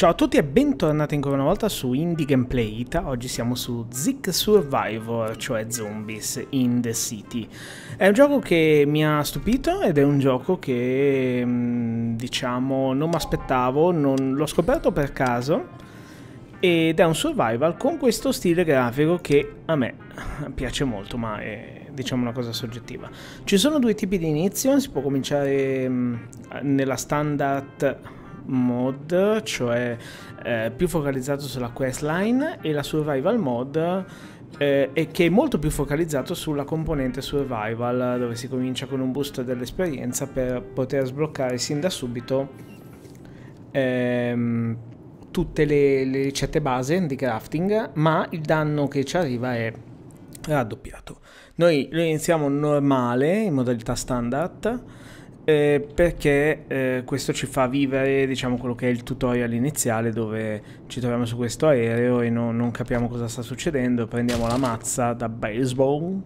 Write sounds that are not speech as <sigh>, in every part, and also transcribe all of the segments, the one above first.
Ciao a tutti e bentornati ancora una volta su Indie Gameplay Ita. Oggi siamo su Zik Survivor, cioè Zombies in the City. È un gioco che mi ha stupito ed è un gioco che mm, diciamo non mi aspettavo, l'ho scoperto per caso ed è un survival con questo stile grafico che a me piace molto, ma è diciamo una cosa soggettiva. Ci sono due tipi di inizio, si può cominciare mm, nella standard mod, cioè eh, più focalizzato sulla questline, e la survival mod, eh, e che è molto più focalizzato sulla componente survival, dove si comincia con un boost dell'esperienza per poter sbloccare sin da subito ehm, tutte le, le ricette base di crafting, ma il danno che ci arriva è raddoppiato. Noi lo iniziamo normale, in modalità standard, eh, perché eh, questo ci fa vivere diciamo quello che è il tutorial iniziale dove ci troviamo su questo aereo e no, non capiamo cosa sta succedendo, prendiamo la mazza da baseball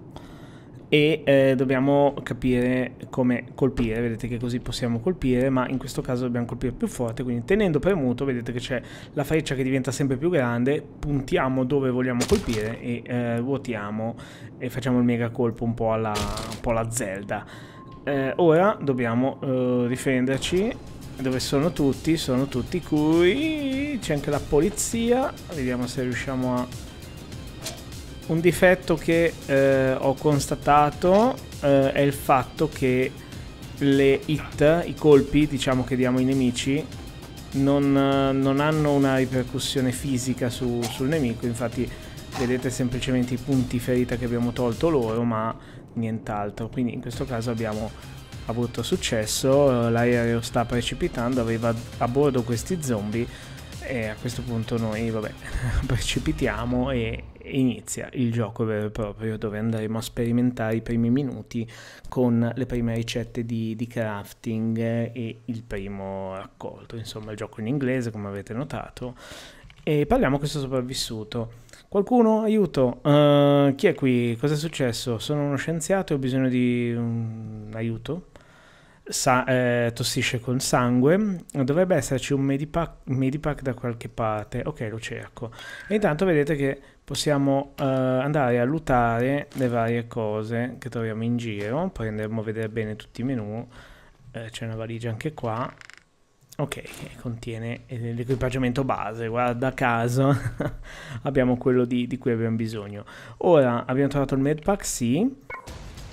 e eh, dobbiamo capire come colpire, vedete che così possiamo colpire, ma in questo caso dobbiamo colpire più forte, quindi tenendo premuto vedete che c'è la freccia che diventa sempre più grande, puntiamo dove vogliamo colpire e eh, ruotiamo e facciamo il mega colpo un po' alla, un po alla Zelda. Eh, ora dobbiamo eh, difenderci. Dove sono tutti? Sono tutti qui. C'è anche la polizia. Vediamo se riusciamo a... Un difetto che eh, ho constatato eh, è il fatto che le hit, i colpi, diciamo che diamo ai nemici, non, non hanno una ripercussione fisica su, sul nemico. Infatti vedete semplicemente i punti ferita che abbiamo tolto loro, ma nient'altro. Quindi in questo caso abbiamo avuto successo, l'aereo sta precipitando, aveva a bordo questi zombie e a questo punto noi vabbè, <laughs> precipitiamo e inizia il gioco vero e proprio dove andremo a sperimentare i primi minuti con le prime ricette di, di crafting e il primo raccolto, insomma il gioco in inglese come avete notato e parliamo questo sopravvissuto Qualcuno? Aiuto! Uh, chi è qui? Cosa è successo? Sono uno scienziato e ho bisogno di un aiuto. Sa- eh, tossisce con sangue. Dovrebbe esserci un medipack, medipack, da qualche parte. Ok, lo cerco. E intanto vedete che possiamo uh, andare a lutare le varie cose che troviamo in giro. Poi andremo a vedere bene tutti i menu. Eh, c'è una valigia anche qua. Ok, contiene eh, l'equipaggiamento base, guarda caso <laughs> abbiamo quello di, di, cui abbiamo bisogno. Ora abbiamo trovato il medpack, sì,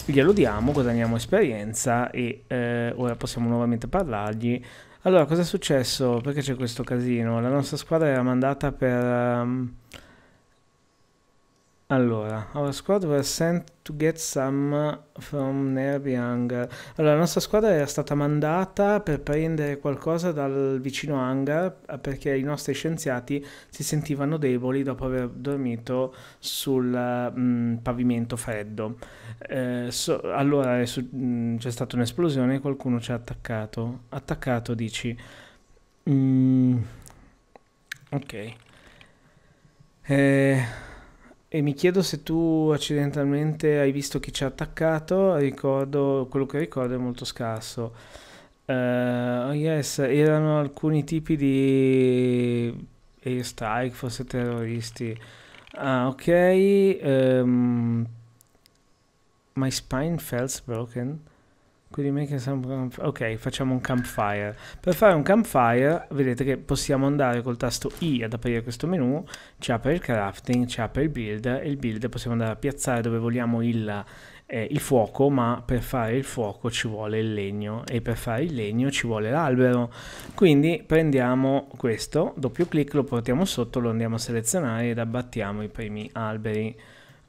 glielo diamo, guadagniamo esperienza e eh, ora possiamo nuovamente parlargli. Allora, cosa è successo? Perché c'è questo casino? La nostra squadra era mandata per... Um, allora, our squad was sent to get some from nearby hangar. Allora, la nostra squadra era stata mandata per prendere qualcosa dal vicino hangar eh, perché i nostri scienziati si sentivano deboli dopo aver dormito sul mh, mm, pavimento freddo. Eh, so, allora mm, c'è stata un'esplosione e qualcuno ci ha attaccato. Attaccato, dici. Mm, ok. Eh... E mi chiedo se tu accidentalmente hai visto chi ci ha attaccato, ricordo, quello che ricordo è molto scarso. Uh, eh, yes, erano alcuni tipi di airstrike, forse terroristi. Ah, ok. Um, my spine feels broken. Quindi make some Ok, facciamo un campfire. Per fare un campfire, vedete che possiamo andare col tasto I ad aprire questo menu, ci apre il crafting, ci apre il build, e il build possiamo andare a piazzare dove vogliamo il, eh, il fuoco, ma per fare il fuoco ci vuole il legno, e per fare il legno ci vuole l'albero. Quindi prendiamo questo, doppio clic, lo portiamo sotto, lo andiamo a selezionare ed abbattiamo i primi alberi.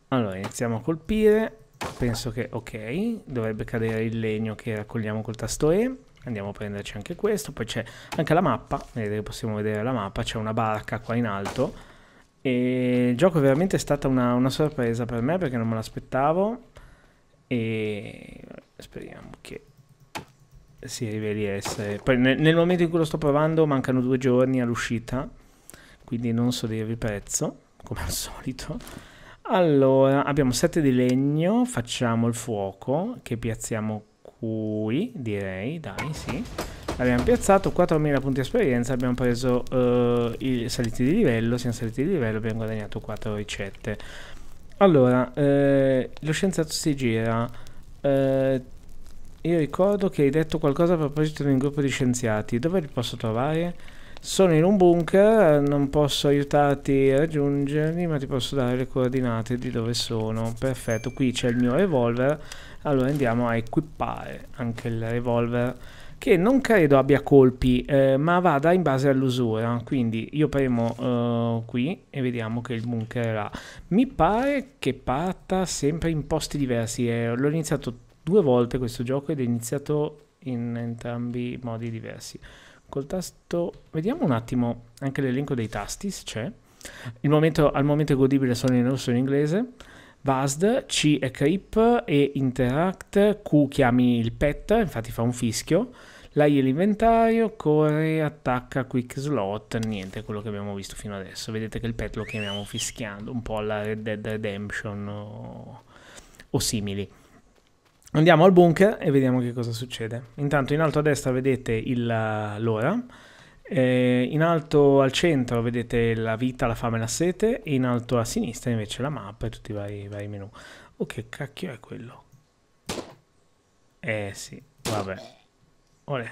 Allora, iniziamo a colpire penso che ok, dovrebbe cadere il legno che raccogliamo col tasto E, andiamo a prenderci anche questo, poi c'è anche la mappa, vedete, possiamo vedere la mappa, c'è una barca qua in alto e il gioco è veramente stata una, una sorpresa per me perché non me l'aspettavo e speriamo che si riveli essere. Poi nel, nel momento in cui lo sto provando mancano due giorni all'uscita, quindi non so dirvi prezzo, come al solito allora, abbiamo 7 di legno, facciamo il fuoco che piazziamo qui, direi, dai, sì. Abbiamo piazzato 4.000 punti esperienza, abbiamo preso uh, i saliti di livello, siamo saliti di livello, abbiamo guadagnato 4 ricette. Allora, eh, lo scienziato si gira. Eh, io ricordo che hai detto qualcosa a proposito di un gruppo di scienziati, dove li posso trovare? Sono in un bunker, non posso aiutarti a raggiungerli, ma ti posso dare le coordinate di dove sono. Perfetto, qui c'è il mio revolver, allora andiamo a equipare anche il revolver che non credo abbia colpi, eh, ma vada in base all'usura. Quindi io premo eh, qui e vediamo che il bunker è là. Mi pare che parta sempre in posti diversi. Eh, L'ho iniziato due volte questo gioco ed è iniziato in entrambi modi diversi. Col tasto... Vediamo un attimo anche l'elenco dei tasti, se c'è. Momento, al momento è godibile sono in russo e in inglese. VASD, C è creep e interact, Q chiami il pet, infatti fa un fischio. L'AI è l'inventario, corre, attacca, quick slot, niente, quello che abbiamo visto fino adesso. Vedete che il pet lo chiamiamo fischiando, un po' alla Red Dead Redemption o, o simili. Andiamo al bunker e vediamo che cosa succede. Intanto in alto a destra vedete il, eh, l'ora, eh, in alto al centro vedete la vita, la fame e la sete, e in alto a sinistra invece la mappa e tutti i vari, vari menu. Oh che cacchio è quello? Eh sì, vabbè. Olè.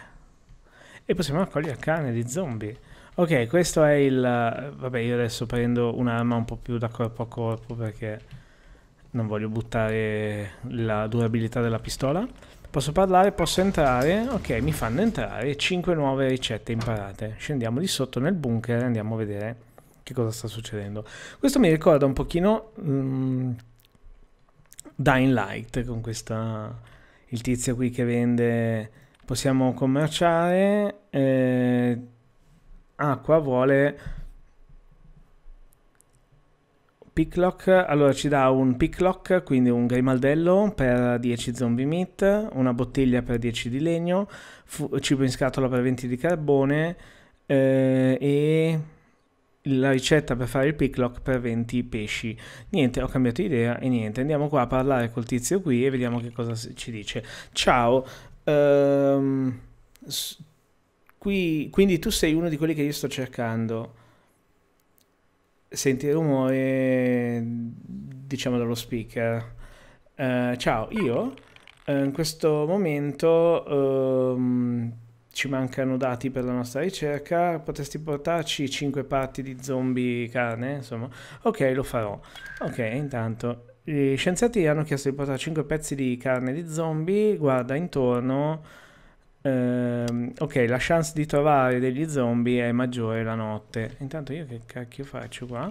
E possiamo raccogliere carne di zombie. Ok, questo è il... Vabbè, io adesso prendo un'arma un po' più da corpo a corpo perché non voglio buttare la durabilità della pistola. Posso parlare, posso entrare, ok mi fanno entrare 5 nuove ricette imparate. Scendiamo di sotto nel bunker e andiamo a vedere che cosa sta succedendo. Questo mi ricorda un pochino um, Dying Light con questa, il tizio qui che vende, possiamo commerciare, eh, ah vuole Picklock, allora ci dà un picklock, quindi un grimaldello per 10 zombie meat, una bottiglia per 10 di legno, fu- cibo in scatola per 20 di carbone eh, e la ricetta per fare il picklock per 20 pesci. Niente, ho cambiato idea e niente, andiamo qua a parlare col tizio qui e vediamo che cosa ci dice. Ciao, ehm, qui, quindi tu sei uno di quelli che io sto cercando. Senti rumore, diciamo, dallo speaker. Uh, ciao, io uh, in questo momento um, ci mancano dati per la nostra ricerca. Potresti portarci 5 parti di zombie carne? Insomma, ok, lo farò. Ok, intanto gli scienziati hanno chiesto di portare 5 pezzi di carne di zombie. Guarda intorno. Ehm, ok, la chance di trovare degli zombie è maggiore la notte. Intanto io che cacchio faccio qua?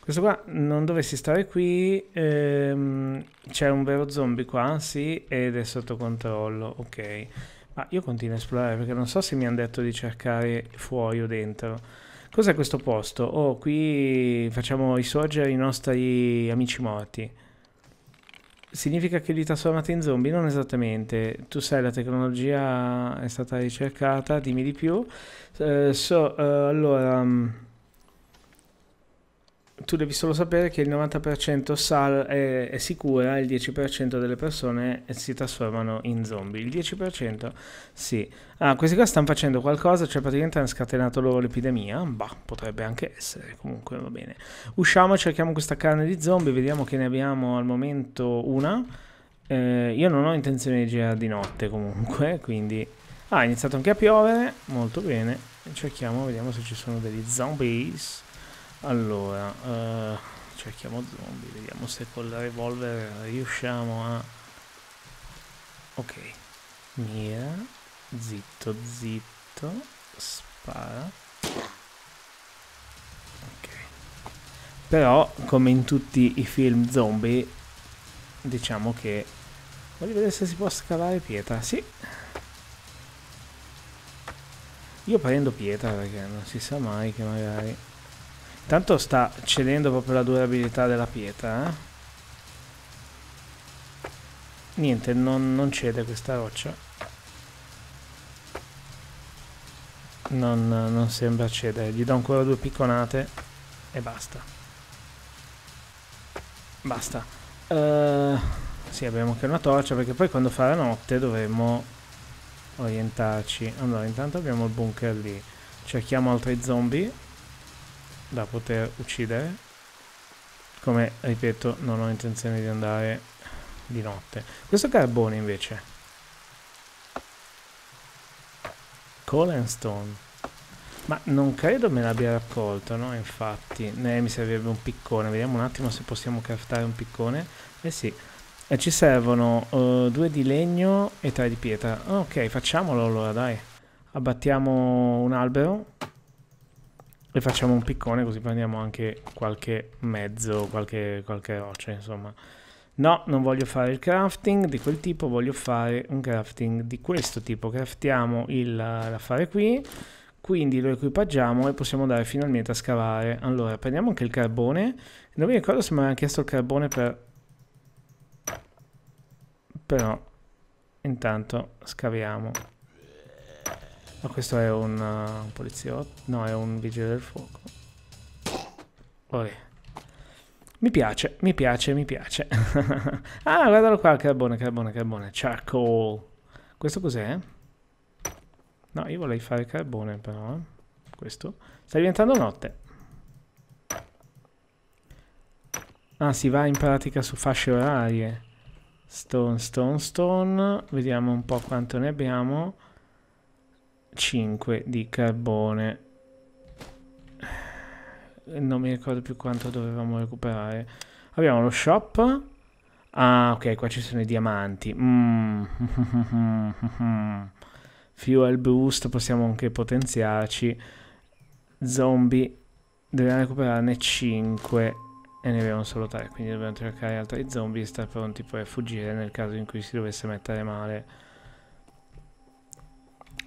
Questo qua non dovessi stare qui. Ehm, c'è un vero zombie qua, sì, ed è sotto controllo. Ok. Ma io continuo a esplorare perché non so se mi hanno detto di cercare fuori o dentro. Cos'è questo posto? Oh, qui facciamo risorgere i nostri amici morti. Significa che li trasformate in zombie? Non esattamente. Tu sai, la tecnologia è stata ricercata, dimmi di più. Uh, so, uh, allora... Um, tu devi solo sapere che il 90% sal- è, è, sicura, il 10% delle persone si trasformano in zombie. Il 10% sì. Ah, questi qua stanno facendo qualcosa, cioè praticamente hanno scatenato loro l'epidemia. Bah, potrebbe anche essere, comunque va bene. Usciamo, cerchiamo questa carne di zombie, vediamo che ne abbiamo al momento una. Eh, io non ho intenzione di girare di notte comunque, <laughs> quindi... Ah, è iniziato anche a piovere, molto bene. Cerchiamo, vediamo se ci sono degli zombies allora eh, cerchiamo zombie vediamo se con la revolver riusciamo a ok mira zitto zitto spara ok però come in tutti i film zombie diciamo che voglio vedere se si può scavare pietra sì io prendo pietra perché non si sa mai che magari Intanto sta cedendo proprio la durabilità della pietra. Eh? Niente, non, non, cede questa roccia. Non, non sembra cedere. Gli do ancora due picconate e basta. Basta. Uh, sì, abbiamo anche una torcia perché poi quando fa la notte dovremo orientarci. Allora, intanto abbiamo il bunker lì. Cerchiamo altri zombie da poter uccidere come ripeto non ho intenzione di andare di notte questo carbone invece coal and stone ma non credo me l'abbia raccolto no infatti né mi servirebbe un piccone vediamo un attimo se possiamo craftare un piccone eh sì eh, ci servono uh, due di legno e tre di pietra ok facciamolo allora dai abbattiamo un albero e facciamo un piccone così prendiamo anche qualche mezzo, qualche, qualche roccia, insomma. No, non voglio fare il crafting di quel tipo, voglio fare un crafting di questo tipo. Craftiamo l'affare qui, quindi lo equipaggiamo e possiamo andare finalmente a scavare. Allora, prendiamo anche il carbone. Non mi ricordo se mi avevano chiesto il carbone per... Però, intanto scaviamo. Ma questo è un, uh, un poliziotto? No, è un vigile del fuoco. Vabbè. Mi piace, mi piace, mi piace. <laughs> ah, guardalo qua, carbone, carbone, carbone. Charcoal. Questo cos'è? No, io vorrei fare carbone però. Eh. Questo. Sta diventando notte. Ah, si va in pratica su fasce orarie. Stone, stone, stone. Vediamo un po' quanto ne abbiamo. 5 di carbone non mi ricordo più quanto dovevamo recuperare abbiamo lo shop ah ok qua ci sono i diamanti mm. fuel <laughs> boost possiamo anche potenziarci zombie dobbiamo recuperarne 5 e ne abbiamo solo 3 quindi dobbiamo cercare altri zombie e stare pronti poi a fuggire nel caso in cui si dovesse mettere male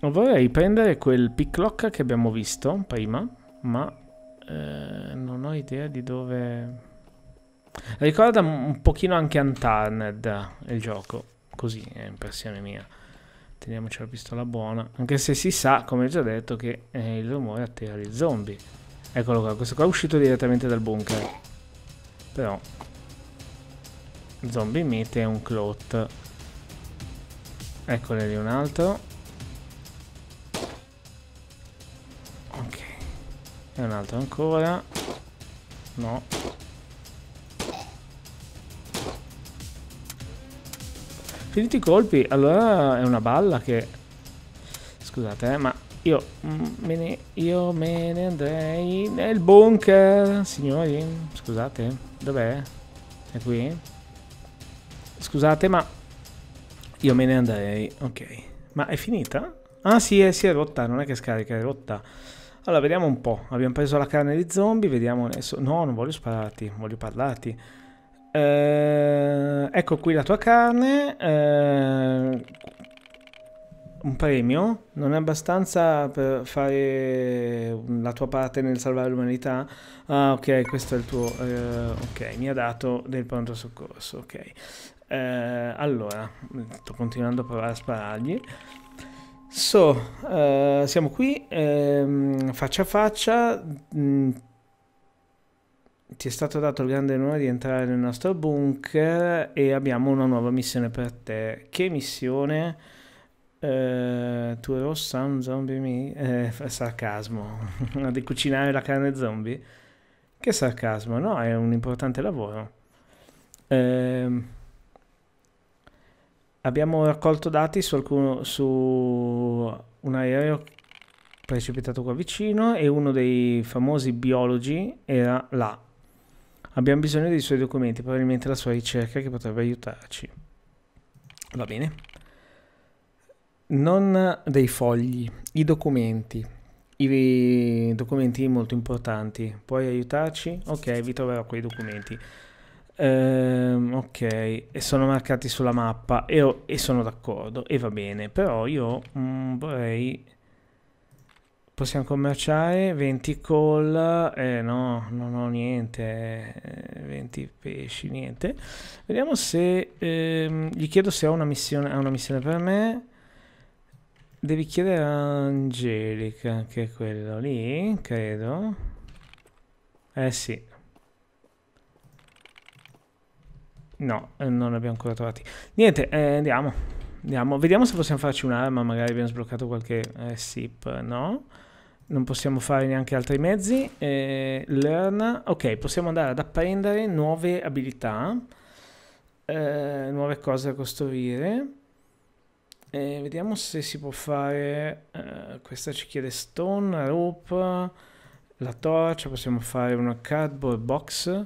Vorrei prendere quel picklock che abbiamo visto prima, ma eh, non ho idea di dove... Ricorda un pochino anche Untarned il gioco, così è impressione mia. Teniamoci la pistola buona, anche se si sa, come già detto, che eh, il rumore attira gli zombie. Eccolo qua, questo qua è uscito direttamente dal bunker. Però... Zombie mite e un clot. Eccole lì un altro. E un altro ancora. No. Finiti i colpi, allora è una balla che... Scusate, eh, ma io me, ne, io me ne andrei nel bunker, signori. Scusate, dov'è? È qui? Scusate, ma io me ne andrei. Ok. Ma è finita? Ah sì, eh, si è rotta, non è che scarica, è rotta. Allora, vediamo un po'. Abbiamo preso la carne di zombie, vediamo adesso. No, non voglio spararti, voglio parlarti. Eh, ecco qui la tua carne. Eh, un premio? Non è abbastanza per fare la tua parte nel salvare l'umanità? Ah, ok, questo è il tuo... Eh, ok, mi ha dato del pronto soccorso, ok. Eh, allora, sto continuando a provare a sparargli. So, uh, siamo qui ehm, faccia a faccia. Mm, ti è stato dato il grande onore di entrare nel nostro bunker e abbiamo una nuova missione per te. Che missione? Uh, tu ero un zombie mi... Eh, <laughs> sarcasmo. <laughs> di cucinare la carne zombie? Che sarcasmo, no? È un importante lavoro. Ehm abbiamo raccolto dati su, alcuno, su un aereo precipitato qua vicino e uno dei famosi biologi era là. Abbiamo bisogno dei suoi documenti, probabilmente la sua ricerca che potrebbe aiutarci. Va bene. Non dei fogli, i documenti. I documenti molto importanti. Puoi aiutarci? Ok, vi troverò quei documenti. Um, ok, e sono marcati sulla mappa e, ho, e, sono d'accordo e va bene, però io mm, vorrei... Possiamo commerciare 20 call, eh no, non ho niente, 20 eh, pesci, niente. Vediamo se... Ehm, gli chiedo se ha una ha una missione per me. Devi chiedere a Angelica, che è quello lì, credo. Eh sì, No, eh, non abbiamo ancora trovati. Niente, eh, andiamo. andiamo. Vediamo se possiamo farci un'arma, magari abbiamo sbloccato qualche eh, SIP, no? Non possiamo fare neanche altri mezzi. Eh, learn. Ok, possiamo andare ad apprendere nuove abilità, eh, nuove cose da costruire. Eh, vediamo se si può fare... questa ci chiede stone, rope, la torcia, possiamo fare una cardboard box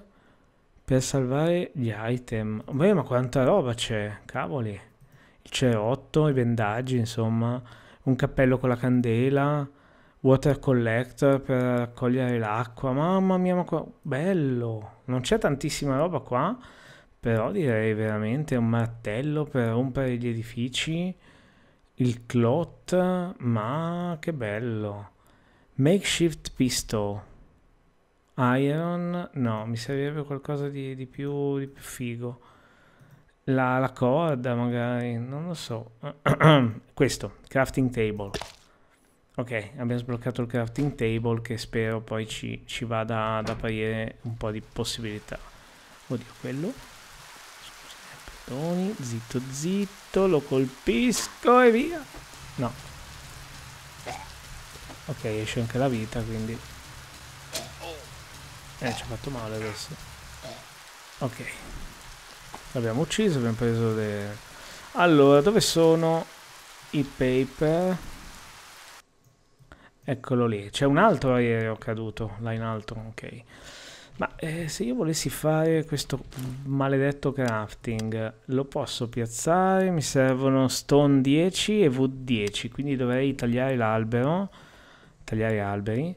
per salvare gli item. Beh, ma quanta roba c'è, cavoli. Il cerotto, i vendaggi, insomma. Un cappello con la candela. Water collector per raccogliere l'acqua. Mamma mia, ma qua... Bello! Non c'è tantissima roba qua, però direi veramente un martello per rompere gli edifici. Il clot, ma che bello! Makeshift pistol. Iron, no, mi servirebbe qualcosa di, di, più, di più, figo. La, la, corda magari, non lo so. <clears throat> Questo, crafting table. Ok, abbiamo sbloccato il crafting table che spero poi ci, ci vada ad aprire un po' di possibilità. Oddio, quello. Scusa, perdoni, zitto, zitto, lo colpisco e via. No. Ok, esce anche la vita, quindi eh, ci ha fatto male adesso. Ok. L'abbiamo ucciso, abbiamo preso le... Allora, dove sono i paper? Eccolo lì. C'è un altro aereo caduto, là in alto, ok. Ma eh, se io volessi fare questo maledetto crafting, lo posso piazzare? Mi servono stone 10 e wood 10, quindi dovrei tagliare l'albero, tagliare alberi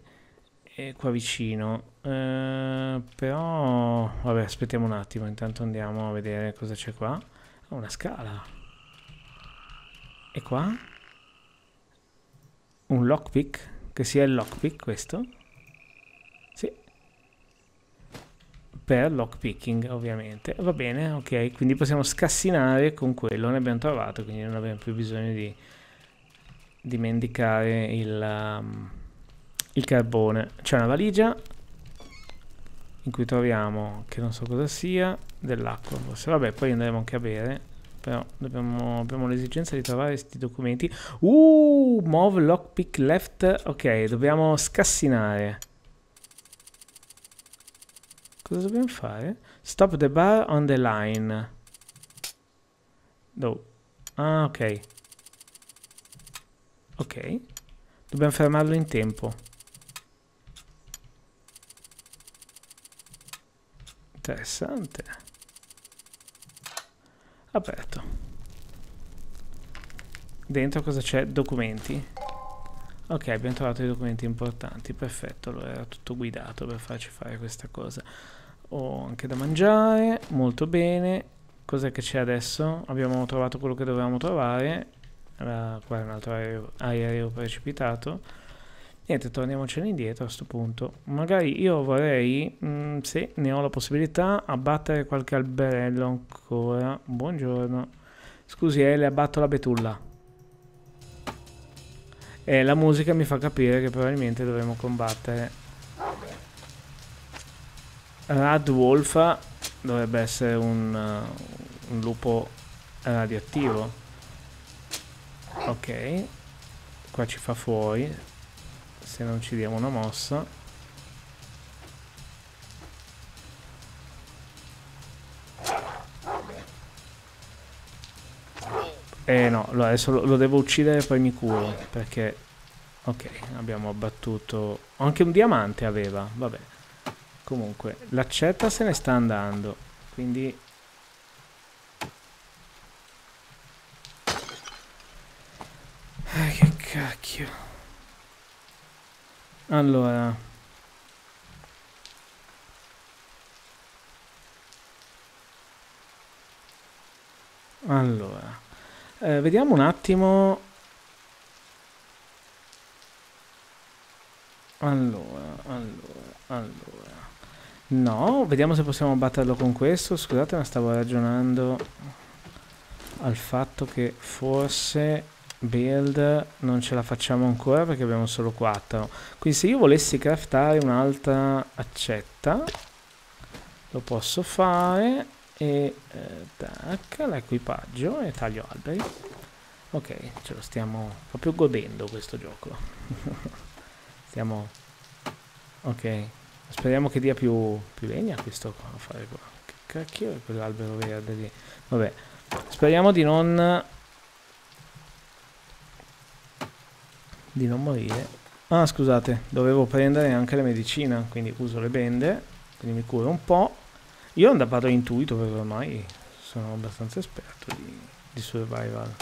è qua vicino. Eh, però, vabbè, aspettiamo un attimo. Intanto andiamo a vedere cosa c'è qua. Ah, una scala. E qua? Un lockpick. Che sia il lockpick questo. Sì. Per lockpicking, ovviamente. Va bene, ok. Quindi possiamo scassinare con quello. Ne abbiamo trovato, quindi non abbiamo più bisogno di, dimenticare il... Um, il carbone. C'è una valigia in cui troviamo, che non so cosa sia, dell'acqua forse. Vabbè, poi andremo anche a bere. Però dobbiamo, abbiamo l'esigenza di trovare questi documenti. Uh, move lockpick left. Ok, dobbiamo scassinare. Cosa dobbiamo fare? Stop the bar on the line. No. Ah, ok. Ok. Dobbiamo fermarlo in tempo. Interessante. Aperto. Dentro cosa c'è? Documenti. Ok, abbiamo trovato i documenti importanti, perfetto, allora era tutto guidato per farci fare questa cosa. Ho anche da mangiare, molto bene. Cos'è che c'è adesso? Abbiamo trovato quello che dovevamo trovare. Allora, qua è un altro aereo, aereo precipitato. Niente, torniamocene indietro a questo punto. Magari io vorrei, mh, mm, se ne ho la possibilità, abbattere qualche alberello ancora. Buongiorno. Scusi, eh, le abbatto la betulla. E eh, la musica mi fa capire che probabilmente dovremo combattere. Rad Wolf dovrebbe essere un, uh, un lupo radioattivo. Ok. Qua ci fa fuori se non ci diamo una mossa eh no adesso lo, devo uccidere e poi mi curo perché ok abbiamo abbattuto anche un diamante aveva vabbè comunque l'accetta se ne sta andando quindi Ah, che cacchio allora. Allora. Eh, vediamo un attimo. Allora, allora, allora. No, vediamo se possiamo batterlo con questo. Scusate, ma stavo ragionando al fatto che forse build non ce la facciamo ancora perché abbiamo solo 4 quindi se io volessi craftare un'altra accetta lo posso fare e eh, tac l'equipaggio e taglio alberi ok ce lo stiamo proprio godendo questo gioco <laughs> stiamo ok speriamo che dia più, più legna questo qua, fare qua. che cacchio è quell'albero verde lì vabbè speriamo di non di non morire. Ah, scusate, dovevo prendere anche la medicina, quindi uso le bende, quindi mi curo un po'. Io vado intuito perché ormai sono abbastanza esperto di, di survival.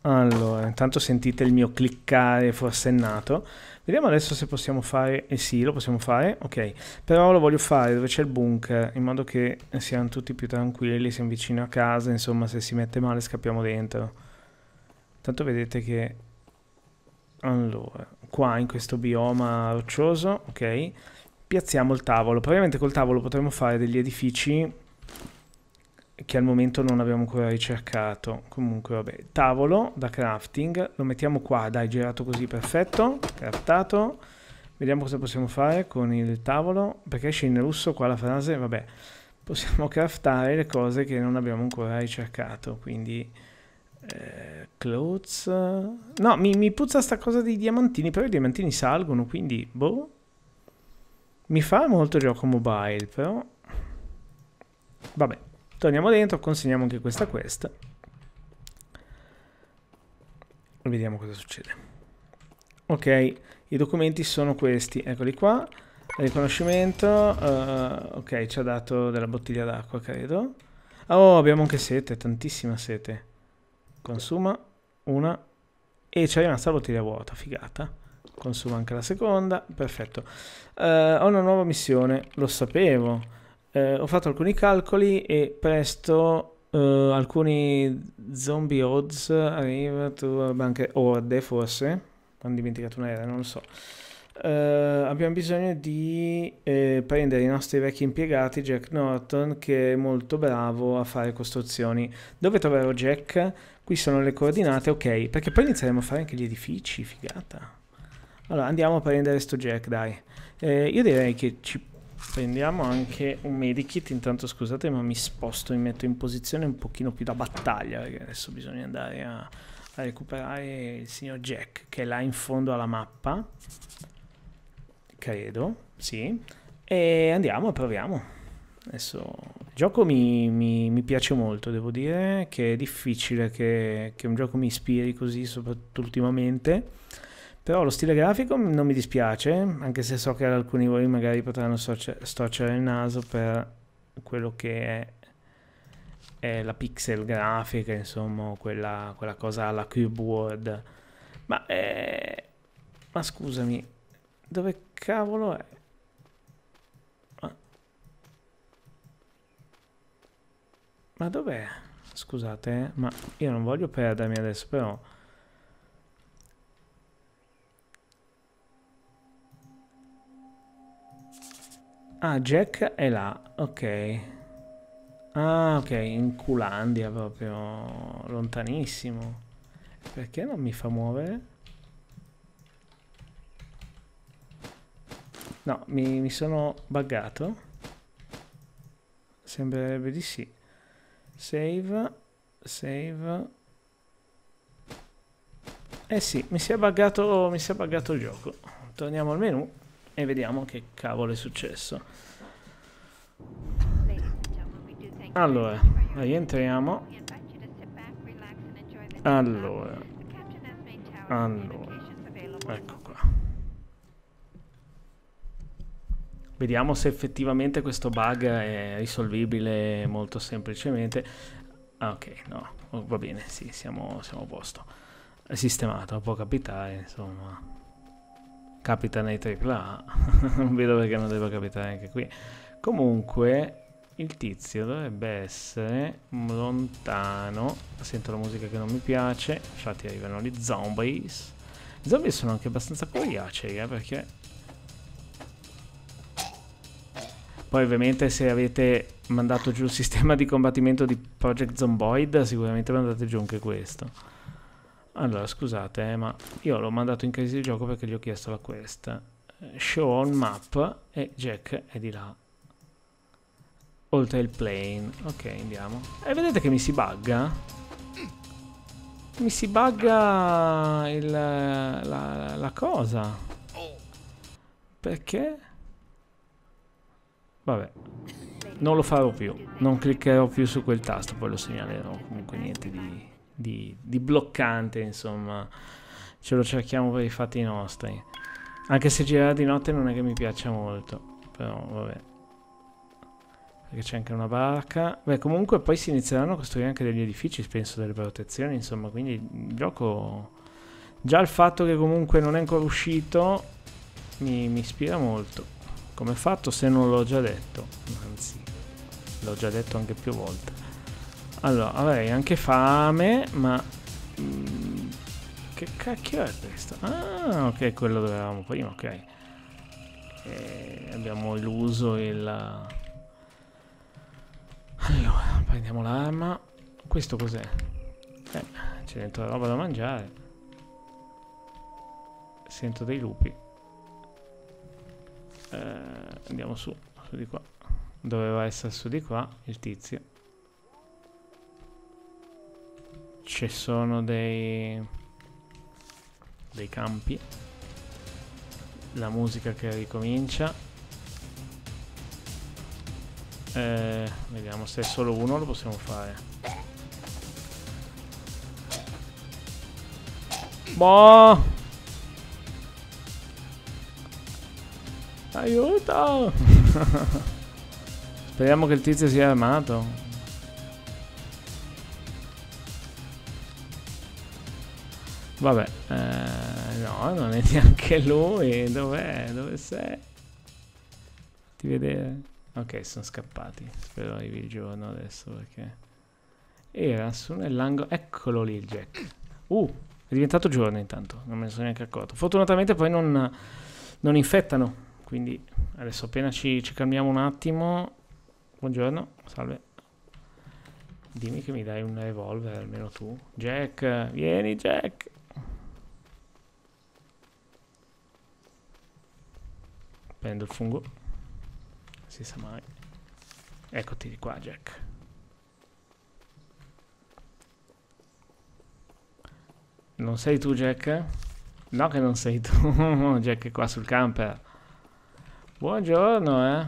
Allora, intanto sentite il mio cliccare forsennato. Vediamo adesso se possiamo fare, e eh sì, lo possiamo fare, ok, però lo voglio fare dove c'è il bunker, in modo che siamo tutti più tranquilli, siamo vicino a casa, insomma, se si mette male scappiamo dentro. Tanto vedete che... Allora, qua in questo bioma roccioso, ok, piazziamo il tavolo. Probabilmente col tavolo potremo fare degli edifici che al momento non abbiamo ancora ricercato. Comunque, vabbè, tavolo da crafting, lo mettiamo qua, dai, girato così, perfetto, craftato. Vediamo cosa possiamo fare con il tavolo, perché esce in russo qua la frase, vabbè, possiamo <laughs> craftare le cose che non abbiamo ancora ricercato, quindi... Eh, clothes... No, mi, mi puzza sta cosa dei diamantini, però i diamantini salgono, quindi, boh... Mi fa molto gioco mobile, però... Vabbè torniamo dentro consegniamo anche questa quest vediamo cosa succede ok i documenti sono questi eccoli qua riconoscimento uh, ok ci ha dato della bottiglia d'acqua credo oh abbiamo anche sete tantissima sete consuma una e ci è rimasta la bottiglia vuota figata consuma anche la seconda perfetto uh, ho una nuova missione lo sapevo eh, ho fatto alcuni calcoli e presto eh, alcuni zombie odds arriva to banche orde forse. Ho dimenticato una non lo so. Eh, abbiamo bisogno di eh, prendere i nostri vecchi impiegati, Jack Norton, che è molto bravo a fare costruzioni. Dove troverò Jack? Qui sono le coordinate, ok, perché poi inizieremo a fare anche gli edifici, figata. Allora, andiamo a prendere sto Jack, dai. Eh, io direi che ci Prendiamo anche un medikit, intanto scusate ma mi sposto e mi metto in posizione un pochino più da battaglia perché adesso bisogna andare a, a recuperare il signor Jack che è là in fondo alla mappa, credo, sì, e andiamo e proviamo. Adesso il gioco mi, mi, mi, piace molto, devo dire che è difficile che, che un gioco mi ispiri così, soprattutto ultimamente però lo stile grafico non mi dispiace, anche se so che alcuni di voi magari potranno storcere il naso per quello che è, è la pixel grafica, insomma, quella, quella cosa alla cube keyboard. Ma, eh, ma scusami, dove cavolo è? Ah. Ma, dov'è? Scusate, eh, ma io non voglio perdermi adesso, però... Ah, Jack è là, ok. Ah, ok, in Culandia proprio, lontanissimo. Perché non mi fa muovere? No, mi, mi sono buggato. Sembrerebbe di sì. Save, save. Eh sì, mi si è buggato, mi si è buggato il gioco. Torniamo al menu e vediamo che cavolo è successo. Allora, rientriamo. Allora. Allora. Ecco qua. Vediamo se effettivamente questo bug è risolvibile molto semplicemente. Ah, ok, no. va bene, sì, siamo, siamo a posto. È sistemato, può capitare, insomma capita nei AAA, <laughs> non vedo perché non debba capitare anche qui. Comunque il tizio dovrebbe essere lontano, sento la musica che non mi piace, infatti arrivano gli zombies. I zombies sono anche abbastanza cogliacei, eh, perché... Poi ovviamente se avete mandato giù il sistema di combattimento di Project Zomboid, sicuramente mandate giù anche questo. Allora, scusate, eh, ma io l'ho mandato in crisi di gioco perché gli ho chiesto la quest. Show on map e Jack è di là. Oltre il plane. Ok, andiamo. E eh, vedete che mi si bugga? Mi si bugga il, la, la cosa. Perché? Vabbè. Non lo farò più. Non cliccherò più su quel tasto, poi lo segnalerò. Comunque niente di di, di bloccante, insomma. Ce lo cerchiamo per i fatti nostri. Anche se girare di notte non è che mi piaccia molto, però vabbè. Perché c'è anche una barca. Beh, comunque poi si inizieranno a costruire anche degli edifici, penso, delle protezioni, insomma, quindi il gioco... Già il fatto che comunque non è ancora uscito mi, mi ispira molto. Come fatto se non l'ho già detto, anzi, l'ho già detto anche più volte. Allora, avrei anche fame, ma... Mm, che cacchio è questo? Ah, ok, quello dove eravamo prima, ok. E abbiamo illuso il... Allora, prendiamo l'arma. Questo cos'è? Eh, c'è dentro la roba da mangiare. Sento dei lupi. Eh, andiamo su, su di qua. Doveva essere su di qua il tizio. ci sono dei, dei campi la musica che ricomincia eh, vediamo se è solo uno lo possiamo fare boh aiuto <laughs> speriamo che il tizio sia armato Vabbè, eh, no, non è <laughs> neanche lui. Dov'è? Dove sei? Ti vedere? Ok, sono scappati. Spero arrivi il giorno adesso perché... Era su nell'angolo... Eccolo lì il Jack. Uh, è diventato giorno intanto, non me ne sono neanche accorto. Fortunatamente poi non, non infettano, quindi adesso appena ci, ci calmiamo un attimo... Buongiorno, salve. Dimmi che mi dai un revolver, almeno tu. Jack, vieni Jack. Prendo il fungo. Si sa mai. Eccoti di qua, Jack. Non sei tu, Jack? No che non sei tu. <laughs> Jack è qua sul camper. Buongiorno, eh.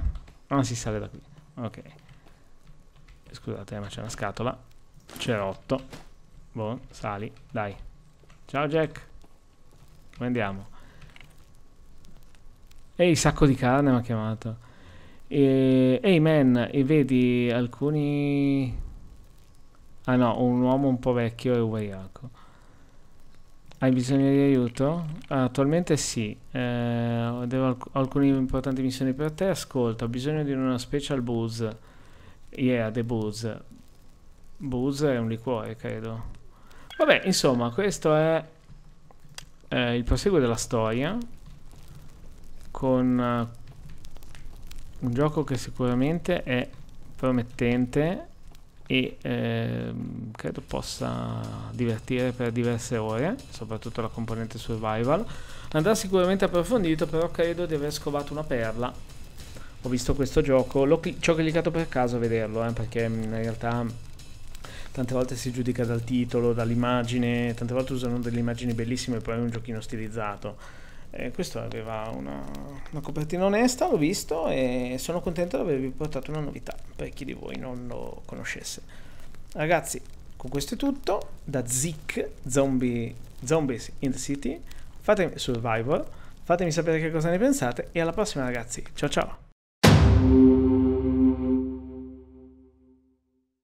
Ah, si sale da qui. Ok. Scusate, ma c'è una scatola. C'è rotto. Buon, sali. Dai. Ciao, Jack. Come andiamo? Ehi, sacco di carne mi ha chiamato. Ehi, man, e vedi alcuni... Ah no, un uomo un po' vecchio e ubriaco. Hai bisogno di aiuto? attualmente sì. Eh, ho alcune importanti missioni per te. Ascolta, ho bisogno di una special booze. Yeah, the booze. Booze è un liquore, credo. Vabbè, insomma, questo è eh, il proseguo della storia con eh, un gioco che sicuramente è promettente e ehm, credo possa divertire per diverse ore, soprattutto la componente survival. Andrà sicuramente approfondito, però credo di aver scovato una perla. Ho visto questo gioco, ci ho cliccato per caso a vederlo, eh, perché mm, in realtà tante volte si giudica dal titolo, dall'immagine, tante volte usano delle immagini bellissime e poi è un giochino stilizzato eh, questo aveva una, una, copertina onesta, l'ho visto e sono contento di avervi portato una novità per chi di voi non lo conoscesse. Ragazzi, con questo è tutto da Zik Zombie, Zombies in the City, fatemi, Survivor, fatemi sapere che cosa ne pensate e alla prossima ragazzi, ciao ciao!